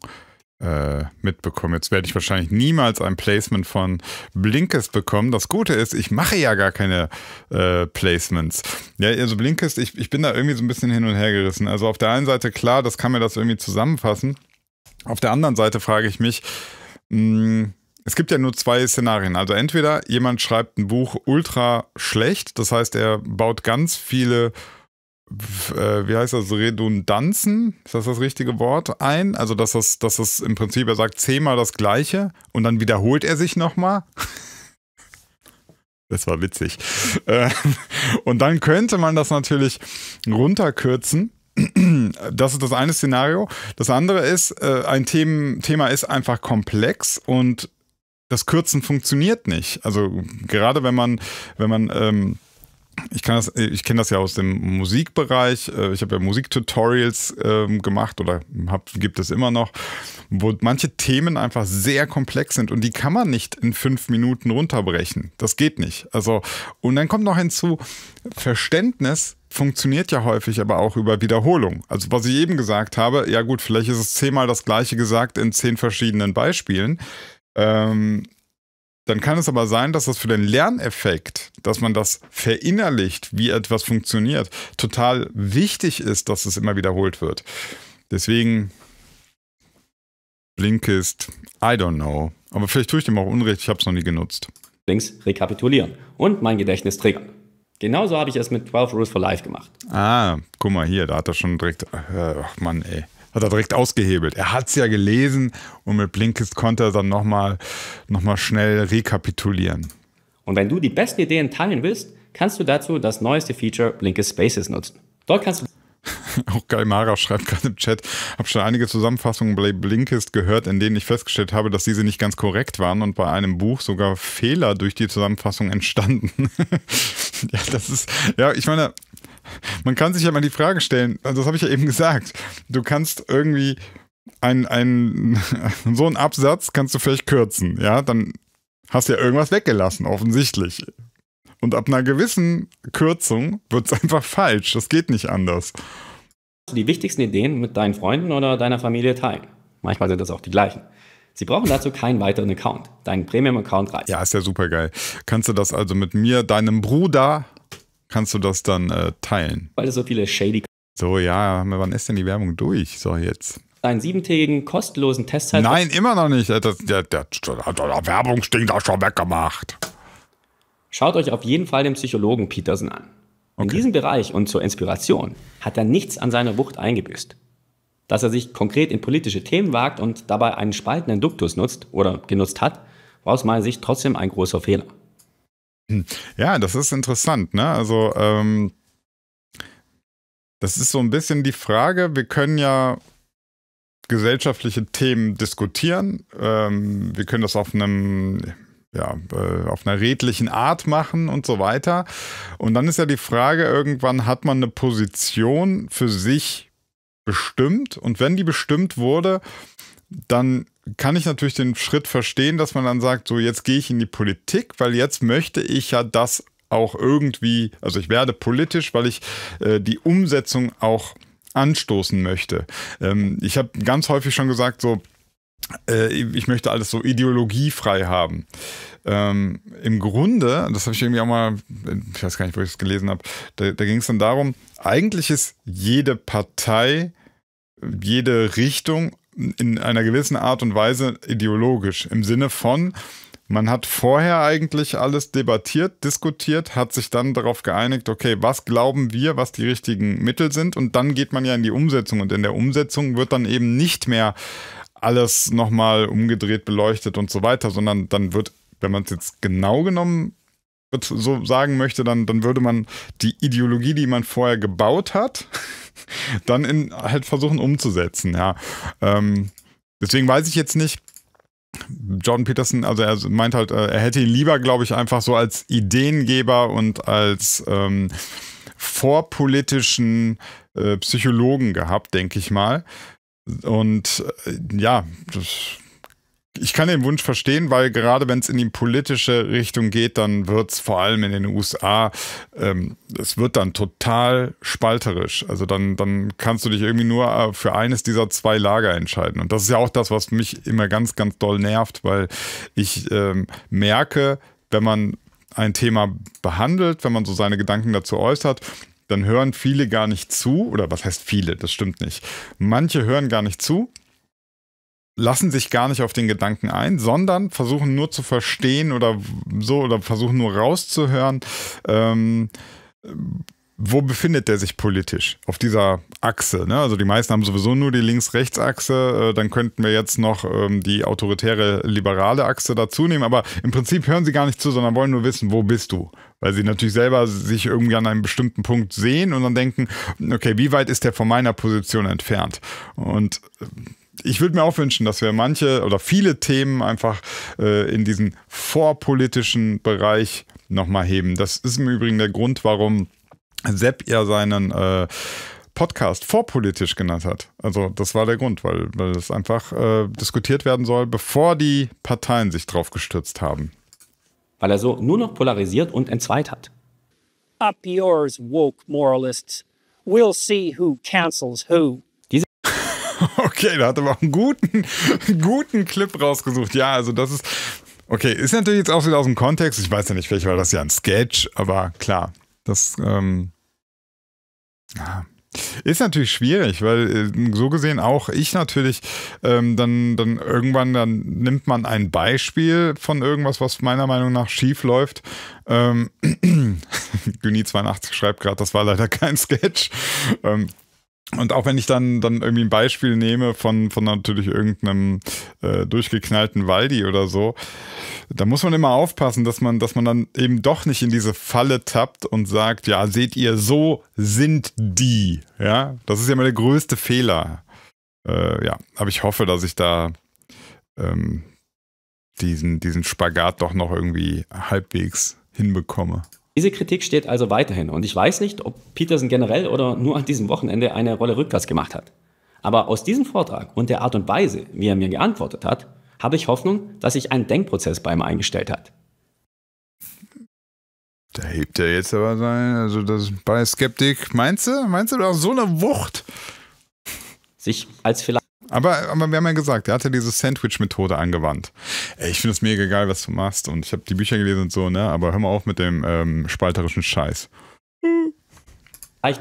äh, mitbekommen. Jetzt werde ich wahrscheinlich niemals ein Placement von Blinkist bekommen. Das Gute ist, ich mache ja gar keine äh, Placements. Ja, also Blinkist, ich, ich bin da irgendwie so ein bisschen hin und her gerissen. Also auf der einen Seite klar, das kann mir das irgendwie zusammenfassen. Auf der anderen Seite frage ich mich, mh, hm, es gibt ja nur zwei Szenarien. Also entweder jemand schreibt ein Buch ultra schlecht, das heißt, er baut ganz viele, äh, wie heißt das, Redundanzen, ist das das richtige Wort, ein. Also dass das, dass das im Prinzip, er sagt zehnmal das gleiche und dann wiederholt er sich nochmal. Das war witzig. Ähm, und dann könnte man das natürlich runterkürzen. Das ist das eine Szenario. Das andere ist, äh, ein Thema ist einfach komplex und das Kürzen funktioniert nicht. Also gerade wenn man, wenn man ähm, ich, kann das, ich kenne das ja aus dem Musikbereich. Äh, ich habe ja Musiktutorials ähm, gemacht oder hab, gibt es immer noch, wo manche Themen einfach sehr komplex sind und die kann man nicht in fünf Minuten runterbrechen. Das geht nicht. Also, und dann kommt noch hinzu, Verständnis funktioniert ja häufig aber auch über Wiederholung. Also was ich eben gesagt habe, ja gut, vielleicht ist es zehnmal das gleiche gesagt in zehn verschiedenen Beispielen. Ähm, dann kann es aber sein, dass das für den Lerneffekt, dass man das verinnerlicht, wie etwas funktioniert, total wichtig ist, dass es immer wiederholt wird. Deswegen Blinkist, I don't know. Aber vielleicht tue ich dem auch Unrecht, ich habe es noch nie genutzt. Links rekapitulieren und mein Gedächtnis triggern. Genauso habe ich es mit 12 Rules for Life gemacht. Ah, guck mal hier, da hat er schon direkt. Äh, ach Mann, ey hat er direkt ausgehebelt. Er hat es ja gelesen und mit Blinkist konnte er dann nochmal noch mal schnell rekapitulieren. Und wenn du die besten Ideen teilen willst, kannst du dazu das neueste Feature Blinkist Spaces nutzen. Dort kannst du auch Guy Mara schreibt gerade im Chat, habe schon einige Zusammenfassungen bei Blinkist gehört, in denen ich festgestellt habe, dass diese nicht ganz korrekt waren und bei einem Buch sogar Fehler durch die Zusammenfassung entstanden. ja, das ist, ja, ich meine, man kann sich ja mal die Frage stellen, also das habe ich ja eben gesagt, du kannst irgendwie ein, ein, so einen Absatz kannst du vielleicht kürzen, ja, dann hast du ja irgendwas weggelassen, offensichtlich. Und ab einer gewissen Kürzung wird es einfach falsch, das geht nicht anders. Die wichtigsten Ideen mit deinen Freunden oder deiner Familie teilen. Manchmal sind das auch die gleichen. Sie brauchen dazu keinen weiteren Account. Dein Premium-Account reicht. Ja, ist ja super geil. Kannst du das also mit mir, deinem Bruder kannst du das dann äh, teilen. Weil es so viele shady. So, ja, wann ist denn die Werbung durch? So, jetzt. Einen siebentägigen kostenlosen Test. Nein, immer noch nicht. Das, das, das, das, das Werbungsding da schon weggemacht. Schaut euch auf jeden Fall den Psychologen Peterson an. Okay. In diesem Bereich und zur Inspiration hat er nichts an seiner Wucht eingebüßt. Dass er sich konkret in politische Themen wagt und dabei einen spaltenden Duktus nutzt oder genutzt hat, war aus meiner Sicht trotzdem ein großer Fehler. Hm. Ja, das ist interessant, ne? Also, ähm, das ist so ein bisschen die Frage, wir können ja gesellschaftliche Themen diskutieren. Ähm, wir können das auf einem, ja, äh, auf einer redlichen Art machen und so weiter. Und dann ist ja die Frage, irgendwann hat man eine Position für sich bestimmt. Und wenn die bestimmt wurde, dann kann ich natürlich den Schritt verstehen, dass man dann sagt, so jetzt gehe ich in die Politik, weil jetzt möchte ich ja das auch irgendwie, also ich werde politisch, weil ich äh, die Umsetzung auch anstoßen möchte. Ähm, ich habe ganz häufig schon gesagt, so äh, ich möchte alles so ideologiefrei haben. Ähm, Im Grunde, das habe ich irgendwie auch mal, ich weiß gar nicht, wo ich das gelesen habe, da, da ging es dann darum, eigentlich ist jede Partei, jede Richtung in einer gewissen Art und Weise ideologisch. Im Sinne von, man hat vorher eigentlich alles debattiert, diskutiert, hat sich dann darauf geeinigt, okay, was glauben wir, was die richtigen Mittel sind und dann geht man ja in die Umsetzung und in der Umsetzung wird dann eben nicht mehr alles nochmal umgedreht, beleuchtet und so weiter, sondern dann wird, wenn man es jetzt genau genommen so sagen möchte, dann, dann würde man die Ideologie, die man vorher gebaut hat, dann in, halt versuchen umzusetzen, ja. Ähm, deswegen weiß ich jetzt nicht, Jordan Peterson, also er meint halt, äh, er hätte ihn lieber, glaube ich, einfach so als Ideengeber und als ähm, vorpolitischen äh, Psychologen gehabt, denke ich mal. Und äh, ja, das ich kann den Wunsch verstehen, weil gerade wenn es in die politische Richtung geht, dann wird es vor allem in den USA, ähm, es wird dann total spalterisch. Also dann, dann kannst du dich irgendwie nur äh, für eines dieser zwei Lager entscheiden. Und das ist ja auch das, was mich immer ganz, ganz doll nervt, weil ich ähm, merke, wenn man ein Thema behandelt, wenn man so seine Gedanken dazu äußert, dann hören viele gar nicht zu. Oder was heißt viele? Das stimmt nicht. Manche hören gar nicht zu lassen sich gar nicht auf den Gedanken ein, sondern versuchen nur zu verstehen oder so oder versuchen nur rauszuhören, ähm, wo befindet der sich politisch auf dieser Achse. Ne? Also die meisten haben sowieso nur die Links-Rechts-Achse, äh, dann könnten wir jetzt noch ähm, die autoritäre liberale Achse dazu nehmen, aber im Prinzip hören sie gar nicht zu, sondern wollen nur wissen, wo bist du? Weil sie natürlich selber sich irgendwie an einem bestimmten Punkt sehen und dann denken, okay, wie weit ist der von meiner Position entfernt? Und äh, ich würde mir auch wünschen, dass wir manche oder viele Themen einfach äh, in diesen vorpolitischen Bereich nochmal heben. Das ist im Übrigen der Grund, warum Sepp ja seinen äh, Podcast vorpolitisch genannt hat. Also das war der Grund, weil, weil es einfach äh, diskutiert werden soll, bevor die Parteien sich drauf gestürzt haben. Weil er so nur noch polarisiert und entzweit hat. Up yours, woke moralists. We'll see who cancels who. Okay, da hat er mal einen guten, guten Clip rausgesucht. Ja, also das ist. Okay, ist natürlich jetzt auch wieder aus dem Kontext. Ich weiß ja nicht, vielleicht war das ja ein Sketch, aber klar, das ähm, Ist natürlich schwierig, weil äh, so gesehen auch ich natürlich ähm, dann, dann irgendwann, dann nimmt man ein Beispiel von irgendwas, was meiner Meinung nach schief läuft. Ähm, Güni82 schreibt gerade, das war leider kein Sketch. Ähm, und auch wenn ich dann, dann irgendwie ein Beispiel nehme von, von natürlich irgendeinem äh, durchgeknallten Waldi oder so, da muss man immer aufpassen, dass man, dass man dann eben doch nicht in diese Falle tappt und sagt, ja, seht ihr, so sind die. Ja, das ist ja immer der größte Fehler. Äh, ja, aber ich hoffe, dass ich da ähm, diesen, diesen Spagat doch noch irgendwie halbwegs hinbekomme. Diese Kritik steht also weiterhin und ich weiß nicht, ob Peterson generell oder nur an diesem Wochenende eine Rolle rückwärts gemacht hat. Aber aus diesem Vortrag und der Art und Weise, wie er mir geantwortet hat, habe ich Hoffnung, dass sich ein Denkprozess bei ihm eingestellt hat. Da hebt er jetzt aber sein, also das bei Skeptik, meinst du? Meinst du, mit so eine Wucht? Sich als vielleicht aber, aber wir haben ja gesagt, er hatte diese Sandwich-Methode angewandt. Ey, ich finde es mega geil, was du machst. Und ich habe die Bücher gelesen und so, ne? Aber hör mal auf mit dem ähm, spalterischen Scheiß. Hm.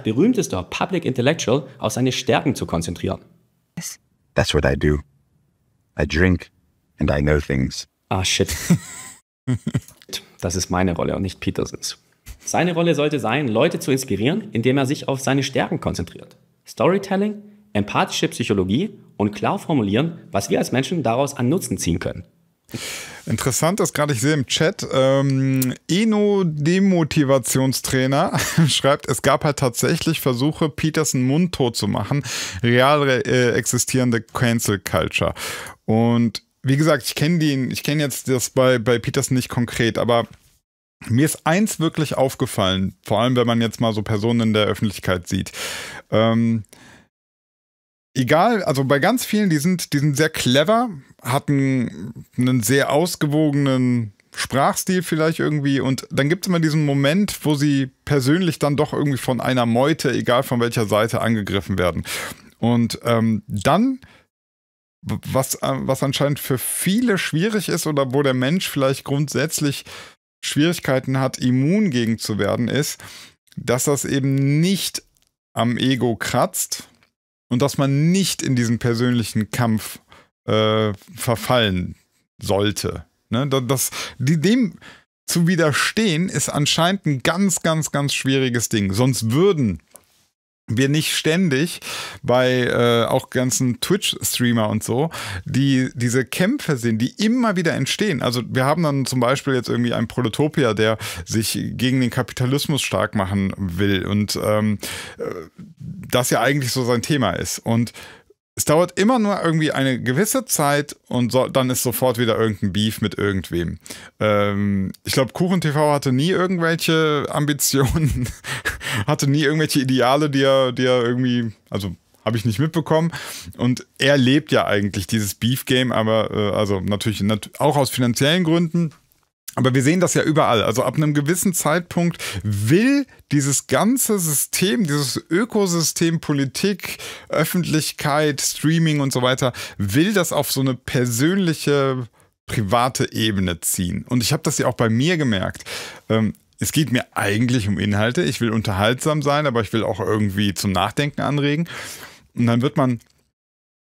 berühmtester Public Intellectual auf seine Stärken zu konzentrieren. That's what I do. I drink and I know things. Ah, shit. das ist meine Rolle und nicht Petersens. Seine Rolle sollte sein, Leute zu inspirieren, indem er sich auf seine Stärken konzentriert. Storytelling, empathische Psychologie und klar formulieren, was wir als Menschen daraus an Nutzen ziehen können. Interessant ist gerade, ich sehe im Chat, ähm, Eno-Demotivationstrainer schreibt, es gab halt tatsächlich Versuche, Peterson mundtot zu machen, real äh, existierende Cancel Culture. Und wie gesagt, ich kenne den, ich kenne jetzt das bei, bei Peterson nicht konkret, aber mir ist eins wirklich aufgefallen, vor allem wenn man jetzt mal so Personen in der Öffentlichkeit sieht. Ähm, egal, also bei ganz vielen, die sind, die sind sehr clever, hatten einen sehr ausgewogenen Sprachstil vielleicht irgendwie und dann gibt es immer diesen Moment, wo sie persönlich dann doch irgendwie von einer Meute, egal von welcher Seite, angegriffen werden. Und ähm, dann, was, äh, was anscheinend für viele schwierig ist oder wo der Mensch vielleicht grundsätzlich Schwierigkeiten hat, immun gegen zu werden, ist, dass das eben nicht am Ego kratzt, und dass man nicht in diesen persönlichen Kampf äh, verfallen sollte. Ne? Das, die, dem zu widerstehen ist anscheinend ein ganz, ganz, ganz schwieriges Ding. Sonst würden wir nicht ständig bei äh, auch ganzen Twitch-Streamer und so, die diese Kämpfe sehen, die immer wieder entstehen. Also wir haben dann zum Beispiel jetzt irgendwie einen Prolotopia, der sich gegen den Kapitalismus stark machen will und ähm, äh, das ja eigentlich so sein Thema ist. Und es dauert immer nur irgendwie eine gewisse Zeit und so, dann ist sofort wieder irgendein Beef mit irgendwem. Ähm, ich glaube, KuchenTV hatte nie irgendwelche Ambitionen, hatte nie irgendwelche Ideale, die er, die er irgendwie, also habe ich nicht mitbekommen. Und er lebt ja eigentlich dieses Beef-Game, aber äh, also natürlich nat auch aus finanziellen Gründen. Aber wir sehen das ja überall. Also ab einem gewissen Zeitpunkt will dieses ganze System, dieses Ökosystem Politik, Öffentlichkeit, Streaming und so weiter, will das auf so eine persönliche, private Ebene ziehen. Und ich habe das ja auch bei mir gemerkt. Ähm, es geht mir eigentlich um Inhalte. Ich will unterhaltsam sein, aber ich will auch irgendwie zum Nachdenken anregen. Und dann wird man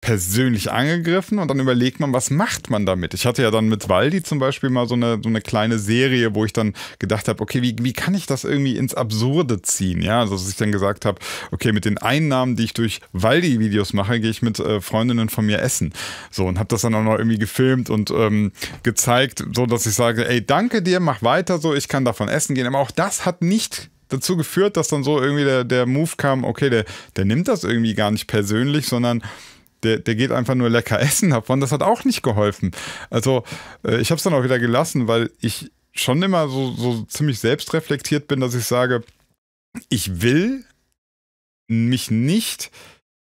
persönlich angegriffen und dann überlegt man, was macht man damit? Ich hatte ja dann mit Waldi zum Beispiel mal so eine, so eine kleine Serie, wo ich dann gedacht habe, okay, wie, wie kann ich das irgendwie ins Absurde ziehen? Ja, also dass ich dann gesagt habe, okay, mit den Einnahmen, die ich durch Waldi-Videos mache, gehe ich mit äh, Freundinnen von mir essen. So, und habe das dann auch noch irgendwie gefilmt und ähm, gezeigt, so dass ich sage, ey, danke dir, mach weiter so, ich kann davon essen gehen. Aber auch das hat nicht dazu geführt, dass dann so irgendwie der, der Move kam, okay, der, der nimmt das irgendwie gar nicht persönlich, sondern der, der geht einfach nur lecker essen davon. Das hat auch nicht geholfen. Also äh, ich habe es dann auch wieder gelassen, weil ich schon immer so, so ziemlich selbstreflektiert bin, dass ich sage, ich will mich nicht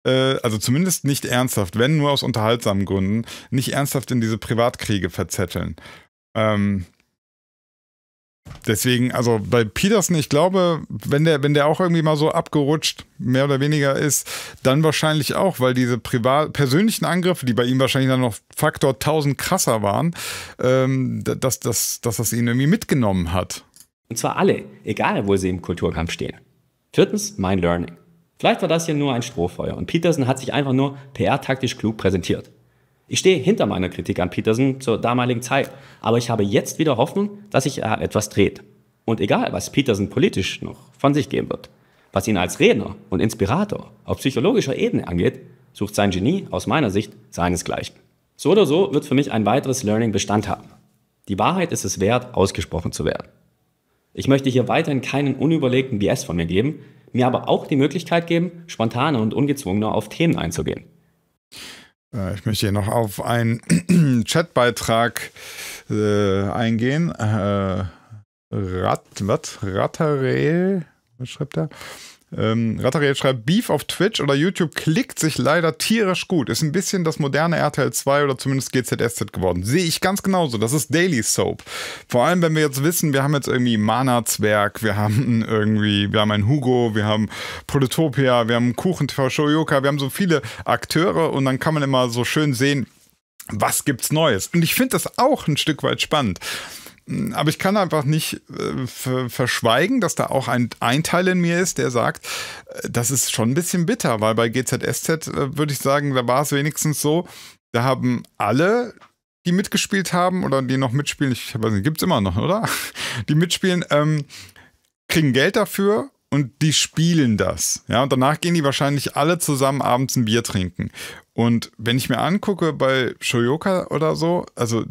äh, also zumindest nicht ernsthaft, wenn nur aus unterhaltsamen Gründen, nicht ernsthaft in diese Privatkriege verzetteln. Ähm, deswegen, also bei Peterson, ich glaube, wenn der, wenn der auch irgendwie mal so abgerutscht, mehr oder weniger ist, dann wahrscheinlich auch, weil diese privat persönlichen Angriffe, die bei ihm wahrscheinlich dann noch Faktor 1000 krasser waren, ähm, dass, dass, dass das ihn irgendwie mitgenommen hat. Und zwar alle, egal wo sie im Kulturkampf stehen. Viertens, mein Learning. Vielleicht war das hier nur ein Strohfeuer und Peterson hat sich einfach nur PR-taktisch klug präsentiert. Ich stehe hinter meiner Kritik an Peterson zur damaligen Zeit, aber ich habe jetzt wieder Hoffnung, dass sich an etwas dreht. Und egal, was Peterson politisch noch von sich geben wird, was ihn als Redner und Inspirator auf psychologischer Ebene angeht, sucht sein Genie aus meiner Sicht seinesgleichen. So oder so wird für mich ein weiteres Learning Bestand haben. Die Wahrheit ist es wert, ausgesprochen zu werden. Ich möchte hier weiterhin keinen unüberlegten BS von mir geben, mir aber auch die Möglichkeit geben, spontaner und ungezwungener auf Themen einzugehen. Äh, ich möchte hier noch auf einen Chatbeitrag äh, eingehen. Äh, Rat, was? Ratterel? Was schreibt er? Ähm, Rattariel schreibt, Beef auf Twitch oder YouTube klickt sich leider tierisch gut. Ist ein bisschen das moderne RTL 2 oder zumindest GZSZ geworden. Sehe ich ganz genauso. Das ist Daily Soap. Vor allem, wenn wir jetzt wissen, wir haben jetzt irgendwie Mana-Zwerg, wir haben irgendwie, wir haben einen Hugo, wir haben Polytopia, wir haben Kuchen-TV Shoyoka, wir haben so viele Akteure und dann kann man immer so schön sehen, was gibt's Neues? Und ich finde das auch ein Stück weit spannend. Aber ich kann einfach nicht äh, verschweigen, dass da auch ein, ein Teil in mir ist, der sagt, äh, das ist schon ein bisschen bitter, weil bei GZSZ äh, würde ich sagen, da war es wenigstens so, da haben alle, die mitgespielt haben oder die noch mitspielen, ich weiß nicht, gibt es immer noch, oder? Die mitspielen, ähm, kriegen Geld dafür und die spielen das. Ja, und danach gehen die wahrscheinlich alle zusammen abends ein Bier trinken. Und wenn ich mir angucke bei Shoyoka oder so, also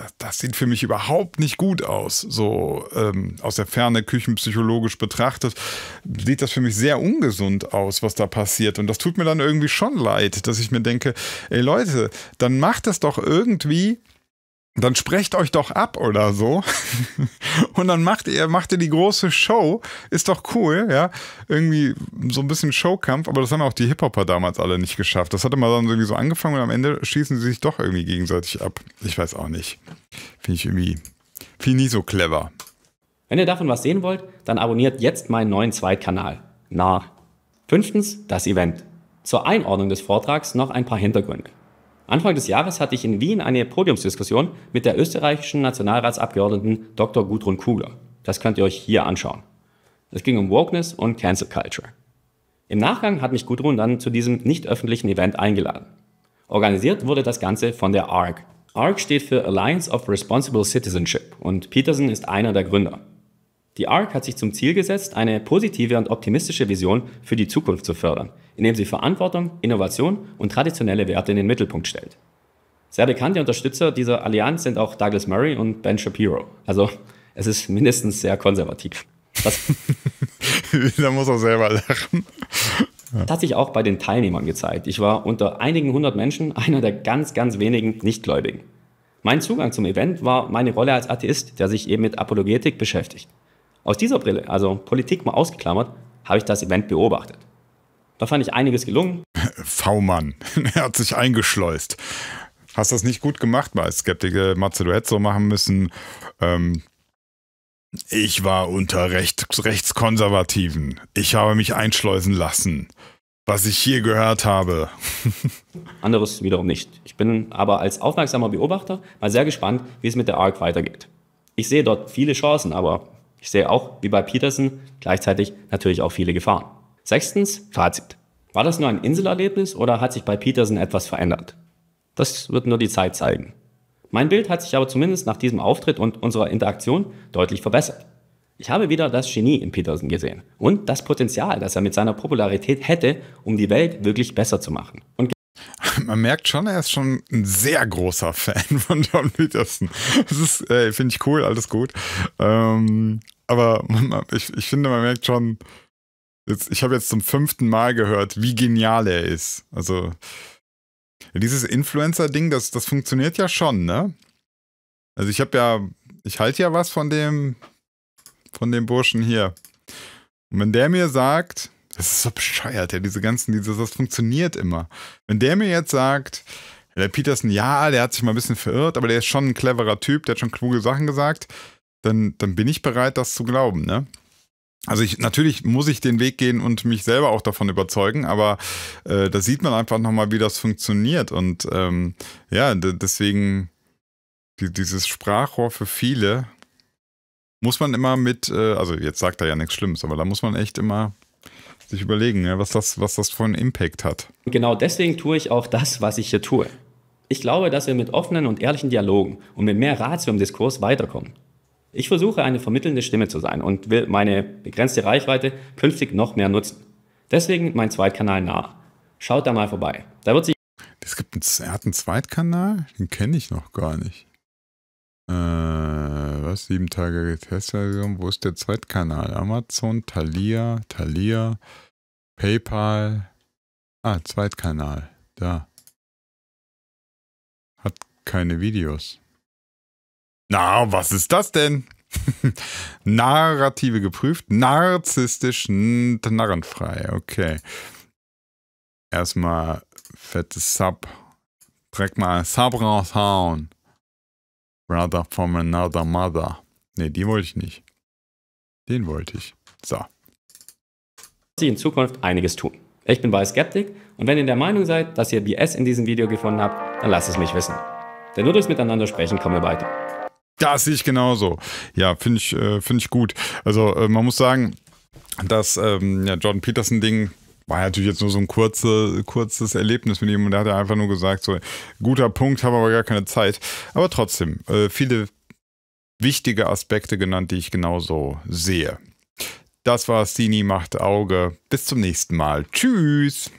das, das sieht für mich überhaupt nicht gut aus. So ähm, aus der Ferne küchenpsychologisch betrachtet, sieht das für mich sehr ungesund aus, was da passiert. Und das tut mir dann irgendwie schon leid, dass ich mir denke, ey Leute, dann macht das doch irgendwie dann sprecht euch doch ab oder so. Und dann macht ihr, macht ihr die große Show. Ist doch cool, ja. Irgendwie so ein bisschen Showkampf, aber das haben auch die Hip-Hopper damals alle nicht geschafft. Das hatte mal dann irgendwie so angefangen und am Ende schießen sie sich doch irgendwie gegenseitig ab. Ich weiß auch nicht. Finde ich irgendwie, viel nie so clever. Wenn ihr davon was sehen wollt, dann abonniert jetzt meinen neuen Zweitkanal. Na. Fünftens, das Event. Zur Einordnung des Vortrags noch ein paar Hintergründe. Anfang des Jahres hatte ich in Wien eine Podiumsdiskussion mit der österreichischen Nationalratsabgeordneten Dr. Gudrun Kugler. Das könnt ihr euch hier anschauen. Es ging um Wokeness und Cancel Culture. Im Nachgang hat mich Gudrun dann zu diesem nicht öffentlichen Event eingeladen. Organisiert wurde das Ganze von der ARC. ARC steht für Alliance of Responsible Citizenship und Peterson ist einer der Gründer. Die ARC hat sich zum Ziel gesetzt, eine positive und optimistische Vision für die Zukunft zu fördern, indem sie Verantwortung, Innovation und traditionelle Werte in den Mittelpunkt stellt. Sehr bekannte Unterstützer dieser Allianz sind auch Douglas Murray und Ben Shapiro. Also es ist mindestens sehr konservativ. Das da muss er selber lachen. Das hat sich auch bei den Teilnehmern gezeigt. Ich war unter einigen hundert Menschen einer der ganz, ganz wenigen Nichtgläubigen. Mein Zugang zum Event war meine Rolle als Atheist, der sich eben mit Apologetik beschäftigt. Aus dieser Brille, also Politik mal ausgeklammert, habe ich das Event beobachtet. Da fand ich einiges gelungen. V-Mann, er hat sich eingeschleust. Hast das nicht gut gemacht, mal Skeptiker Matze, du hättest so machen müssen. Ähm, ich war unter Recht, Rechtskonservativen. Ich habe mich einschleusen lassen. Was ich hier gehört habe. Anderes wiederum nicht. Ich bin aber als aufmerksamer Beobachter mal sehr gespannt, wie es mit der ARC weitergeht. Ich sehe dort viele Chancen, aber ich sehe auch, wie bei Peterson, gleichzeitig natürlich auch viele Gefahren. Sechstens, Fazit. War das nur ein Inselerlebnis oder hat sich bei Peterson etwas verändert? Das wird nur die Zeit zeigen. Mein Bild hat sich aber zumindest nach diesem Auftritt und unserer Interaktion deutlich verbessert. Ich habe wieder das Genie in Peterson gesehen und das Potenzial, das er mit seiner Popularität hätte, um die Welt wirklich besser zu machen. Und man merkt schon, er ist schon ein sehr großer Fan von John Peterson. Das ist, äh, finde ich cool, alles gut. Ähm, aber man, ich, ich finde, man merkt schon, jetzt, ich habe jetzt zum fünften Mal gehört, wie genial er ist. Also dieses Influencer-Ding, das, das funktioniert ja schon, ne? Also ich habe ja, ich halte ja was von dem, von dem Burschen hier. Und wenn der mir sagt, das ist so bescheuert, ja, diese ganzen, dieses, das funktioniert immer. Wenn der mir jetzt sagt, der Peterson, ja, der hat sich mal ein bisschen verirrt, aber der ist schon ein cleverer Typ, der hat schon kluge Sachen gesagt, dann, dann bin ich bereit, das zu glauben, ne? Also ich, natürlich muss ich den Weg gehen und mich selber auch davon überzeugen, aber äh, da sieht man einfach nochmal, wie das funktioniert. Und ähm, ja, deswegen die, dieses Sprachrohr für viele muss man immer mit, äh, also jetzt sagt er ja nichts Schlimmes, aber da muss man echt immer sich überlegen, ja, was, das, was das für einen Impact hat. Genau deswegen tue ich auch das, was ich hier tue. Ich glaube, dass wir mit offenen und ehrlichen Dialogen und mit mehr Ratio im Diskurs weiterkommen. Ich versuche, eine vermittelnde Stimme zu sein und will meine begrenzte Reichweite künftig noch mehr nutzen. Deswegen mein Zweitkanal nah. Schaut da mal vorbei. Da wird sich. Es gibt einen, er hat einen Zweitkanal? Den kenne ich noch gar nicht. Äh, was? Sieben Tage Testversion? Wo ist der Zweitkanal? Amazon, Thalia, Thalia, PayPal. Ah, Zweitkanal. Da. Hat keine Videos. Na, was ist das denn? Narrative geprüft. Narzisstisch, narrenfrei. Okay. Erstmal fettes Sub. Dreck mal Sub raushauen. Brother from another mother. Ne, die wollte ich nicht. Den wollte ich. So. Sie in Zukunft einiges tun. Ich bin bei Skeptik und wenn ihr der Meinung seid, dass ihr BS in diesem Video gefunden habt, dann lasst es mich wissen. Denn nur durchs Miteinander sprechen kommen wir weiter. Das sehe ich genauso. Ja, finde ich, äh, find ich gut. Also äh, man muss sagen, das ähm, ja, Jordan Peterson-Ding war natürlich jetzt nur so ein kurze, kurzes Erlebnis mit ihm und da hat er einfach nur gesagt, so, guter Punkt, habe aber gar keine Zeit. Aber trotzdem, äh, viele wichtige Aspekte genannt, die ich genauso sehe. Das war Sini macht Auge. Bis zum nächsten Mal. Tschüss.